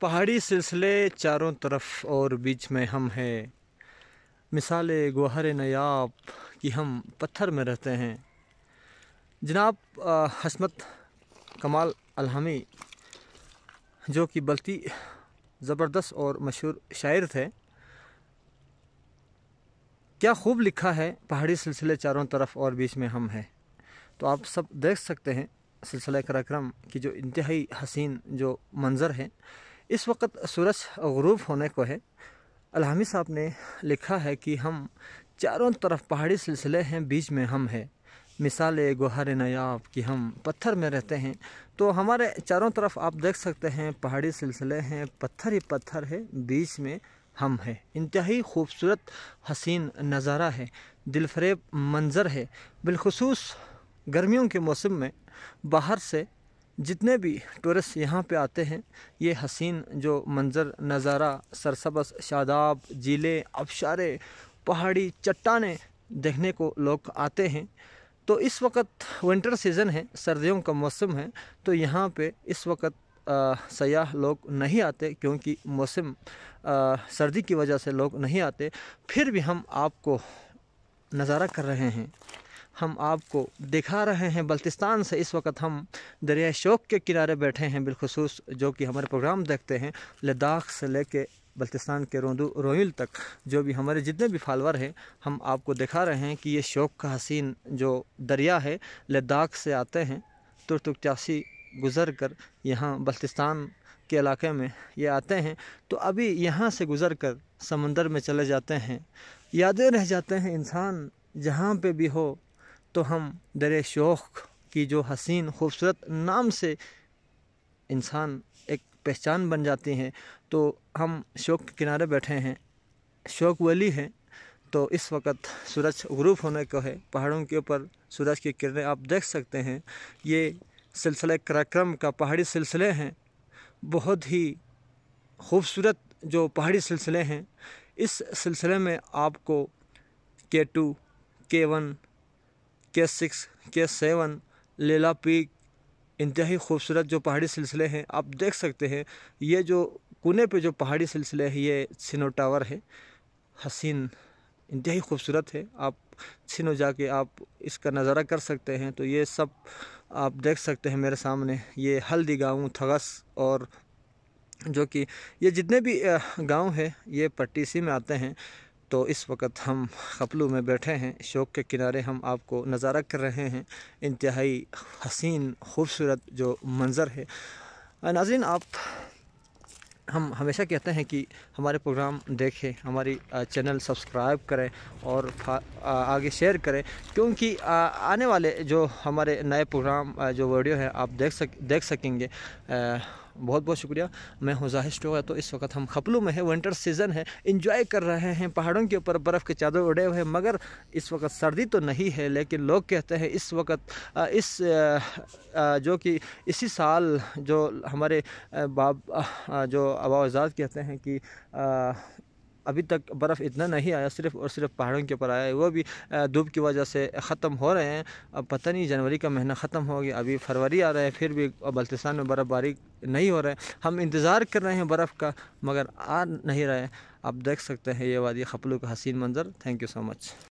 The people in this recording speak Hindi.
पहाड़ी सिलसिले चारों तरफ और बीच में हम हैं मिसाल गुहर नयाब कि हम पत्थर में रहते हैं जनाब हसमत कमाल अलहमी जो कि बल्ती ज़बरदस्त और मशहूर शायर थे क्या खूब लिखा है पहाड़ी सिलसिले चारों तरफ और बीच में हम हैं तो आप सब देख सकते हैं सिलसिला कराक्रम की जो इंतहाई हसीन जो मंज़र है इस वक्त सूरज गरूब होने को है अलहमी साहब ने लिखा है कि हम चारों तरफ पहाड़ी सिलसिले हैं बीच में हम हैं मिसाल गुहार नयाब कि हम पत्थर में रहते हैं तो हमारे चारों तरफ आप देख सकते हैं पहाड़ी सिलसिले हैं पत्थर ही पत्थर है बीच में हम हैं इंतहाई खूबसूरत हसीन नज़ारा है दिलफरेब मंज़र है बिलखसूस गर्मियों के मौसम में बाहर से जितने भी टूरिस्ट यहाँ पे आते हैं ये हसीन जो मंज़र नज़ारा सरसबस शादाब झीले आबशारे पहाड़ी चट्टाने देखने को लोग आते हैं तो इस वक्त विंटर सीज़न है सर्दियों का मौसम है तो यहाँ पे इस वक्त सयाह लोग नहीं आते क्योंकि मौसम सर्दी की वजह से लोग नहीं आते फिर भी हम आपको नज़ारा कर रहे हैं हम आपको दिखा रहे हैं बल्तिस्तान से इस वक्त हम दरिया शोक के किनारे बैठे हैं बिलखसूस जो कि हमारे प्रोग्राम देखते हैं लद्दाख से लेके बल्तिस्तान के रोंदू रोहिल तक जो भी हमारे जितने भी फॉलोअर हैं हम आपको दिखा रहे हैं कि ये शोक का हसीन जो दरिया है लद्दाख से आते हैं तुर्तुकचासी गुज़र कर यहाँ बल्तिस्तान के इलाके में ये आते हैं तो अभी यहाँ से गुज़र कर समंदर में चले जाते हैं यादें रह जाते हैं इंसान जहाँ पे भी हो तो हम दर शोख की जो हसीन खूबसूरत नाम से इंसान एक पहचान बन जाती हैं तो हम शोक के किनारे बैठे हैं शोक वली हैं तो इस वक्त सूरज ग्रूप होने को है पहाड़ों के ऊपर सूरज की किरणें आप देख सकते हैं ये सिलसिले कराक्रम का पहाड़ी सिलसिले हैं बहुत ही खूबसूरत जो पहाड़ी सिलसिले हैं इस सिलसिले में आपको के टू के वन के सिक्स के सेवन लेला पीक इंतहाई खूबसूरत जो पहाड़ी सिलसिले हैं आप देख सकते हैं ये जो कोने पे जो पहाड़ी सिलसिले हैं ये छिनो टावर है हसीन इंतहाई खूबसूरत है आप छिनो जाके आप इसका नज़ारा कर सकते हैं तो ये सब आप देख सकते हैं मेरे सामने ये हल्दी गाँव थगस और जो कि ये जितने भी गांव हैं ये पट्टी सी में आते हैं तो इस वक्त हम खपलू में बैठे हैं शौक के किनारे हम आपको नज़ारा कर रहे हैं इंतहाई हसीन खूबसूरत जो मंज़र है नाजिन आप हम हमेशा कहते हैं कि हमारे प्रोग्राम देखें हमारी चैनल सब्सक्राइब करें और आगे शेयर करें क्योंकि आने वाले जो हमारे नए प्रोग्राम जो वीडियो है आप देख सक देख सकेंगे बहुत बहुत शुक्रिया मैं हूँ जाहिर स्टोगा तो इस वक्त हम खपलू में है विंटर सीज़न है इन्जॉय कर रहे हैं पहाड़ों के ऊपर बर्फ़ के चादर उड़े हुए हैं मगर इस वक्त सर्दी तो नहीं है लेकिन लोग कहते हैं इस वक्त इस जो कि इसी साल जो हमारे बाब जो आबाजाद कहते हैं कि अभी तक बर्फ़ इतना नहीं आया सिर्फ और सिर्फ पहाड़ों के ऊपर आया है वो भी धूप की वजह से ख़त्म हो रहे हैं अब पता नहीं जनवरी का महीना ख़त्म हो गया अभी फरवरी आ रहा है फिर भी बल्तिस्तान में बर्फ़बारी नहीं हो रहा है हम इंतज़ार कर रहे हैं बर्फ़ का मगर आ नहीं रहे आप देख सकते हैं ये वादी खपलू का हसीन मंज़र थैंक यू सो मच